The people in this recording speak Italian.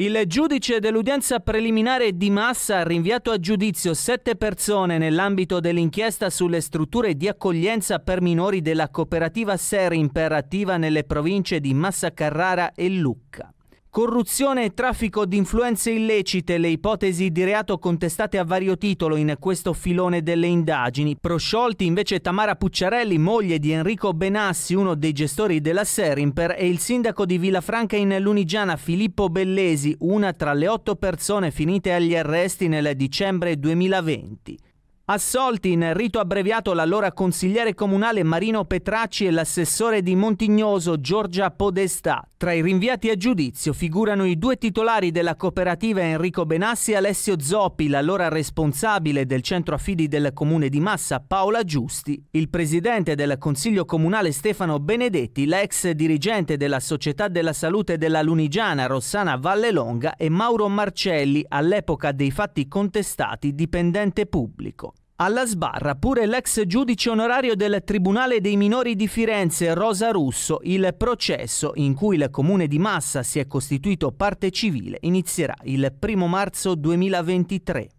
Il giudice dell'udienza preliminare di Massa ha rinviato a giudizio sette persone nell'ambito dell'inchiesta sulle strutture di accoglienza per minori della cooperativa Serin per attiva nelle province di Massa Carrara e Lucca. Corruzione e traffico di influenze illecite, le ipotesi di reato contestate a vario titolo in questo filone delle indagini. Prosciolti invece Tamara Pucciarelli, moglie di Enrico Benassi, uno dei gestori della Serimper, e il sindaco di Villafranca in Lunigiana, Filippo Bellesi, una tra le otto persone finite agli arresti nel dicembre 2020. Assolti in rito abbreviato l'allora consigliere comunale Marino Petracci e l'assessore di Montignoso Giorgia Podestà. Tra i rinviati a giudizio figurano i due titolari della cooperativa Enrico Benassi e Alessio Zoppi, l'allora responsabile del centro affidi del comune di Massa Paola Giusti, il presidente del consiglio comunale Stefano Benedetti, l'ex dirigente della società della salute della Lunigiana Rossana Vallelonga e Mauro Marcelli, all'epoca dei fatti contestati dipendente pubblico. Alla sbarra pure l'ex giudice onorario del Tribunale dei minori di Firenze, Rosa Russo, il processo in cui il comune di Massa si è costituito parte civile inizierà il 1 marzo 2023.